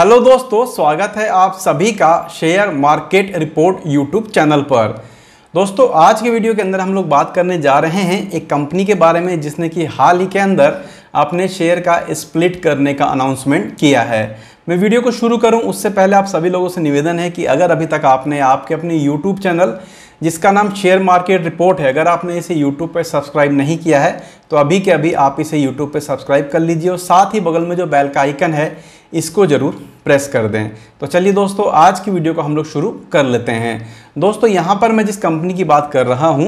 hello दोस्तों स्वागत है आप सभी का share market report YouTube channel पर दोस्तों आज के वीडियो के अंदर हम लोग बात करने जा रहे हैं एक कंपनी के बारे में जिसने कि हाल ही के अंदर अपने शेयर का स्प्लिट करने का अनाउंसमेंट किया है मैं वीडियो को शुरू करूं उससे पहले आप सभी लोगों से निवेदन है कि अगर अभी तक आपने आपके अपने यूट्यूब चैनल जिसका नाम शेयर मार्केट रिपोर्ट है अगर आपने इसे यूट्यूब पर सब्सक्राइब नहीं किया है तो अभी के अभी आप इसे यूट्यूब पर सब्सक्राइब कर लीजिए और साथ ही बगल में जो बैल का आइकन है इसको ज़रूर प्रेस कर दें तो चलिए दोस्तों आज की वीडियो को हम लोग शुरू कर लेते हैं दोस्तों यहाँ पर मैं जिस कंपनी की बात कर रहा हूँ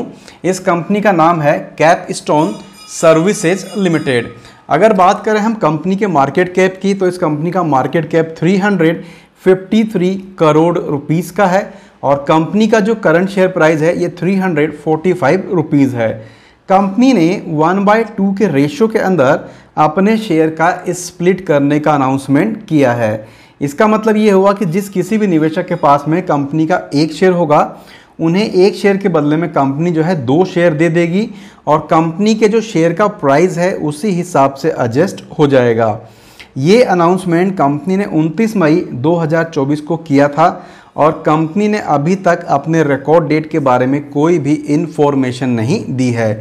इस कंपनी का नाम है कैप स्टोन सर्विसेज लिमिटेड अगर बात करें हम कंपनी के मार्केट कैप की तो इस कंपनी का मार्केट कैप 353 करोड़ रुपीज़ का है और कंपनी का जो करंट शेयर प्राइस है ये 345 रुपीज़ है कंपनी ने वन बाई टू के रेशो के अंदर अपने शेयर का स्प्लिट करने का अनाउंसमेंट किया है इसका मतलब ये हुआ कि जिस किसी भी निवेशक के पास में कंपनी का एक शेयर होगा उन्हें एक शेयर के बदले में कंपनी जो है दो शेयर दे देगी और कंपनी के जो शेयर का प्राइस है उसी हिसाब से एडजस्ट हो जाएगा ये अनाउंसमेंट कंपनी ने 29 मई 2024 को किया था और कंपनी ने अभी तक अपने रिकॉर्ड डेट के बारे में कोई भी इन्फॉर्मेशन नहीं दी है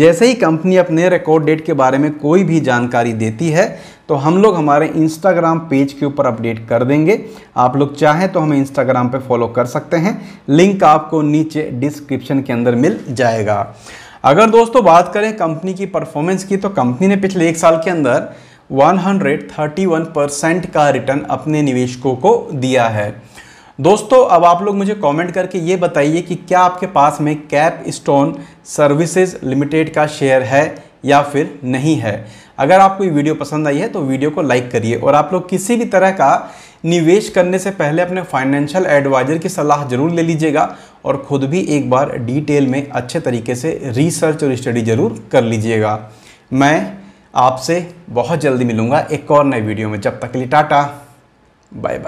जैसे ही कंपनी अपने रिकॉर्ड डेट के बारे में कोई भी जानकारी देती है तो हम लोग हमारे इंस्टाग्राम पेज के ऊपर अपडेट कर देंगे आप लोग चाहें तो हमें इंस्टाग्राम पे फॉलो कर सकते हैं लिंक आपको नीचे डिस्क्रिप्शन के अंदर मिल जाएगा अगर दोस्तों बात करें कंपनी की परफॉर्मेंस की तो कंपनी ने पिछले एक साल के अंदर 131 परसेंट का रिटर्न अपने निवेशकों को दिया है दोस्तों अब आप लोग मुझे कमेंट करके ये बताइए कि क्या आपके पास में कैप स्टोन सर्विसेज लिमिटेड का शेयर है या फिर नहीं है अगर आपको ये वीडियो पसंद आई है तो वीडियो को लाइक करिए और आप लोग किसी भी तरह का निवेश करने से पहले अपने फाइनेंशियल एडवाइज़र की सलाह ज़रूर ले लीजिएगा और ख़ुद भी एक बार डिटेल में अच्छे तरीके से रिसर्च और स्टडी ज़रूर कर लीजिएगा मैं आपसे बहुत जल्दी मिलूंगा एक और नए वीडियो में जब तक के लिए टाटा बाय बाय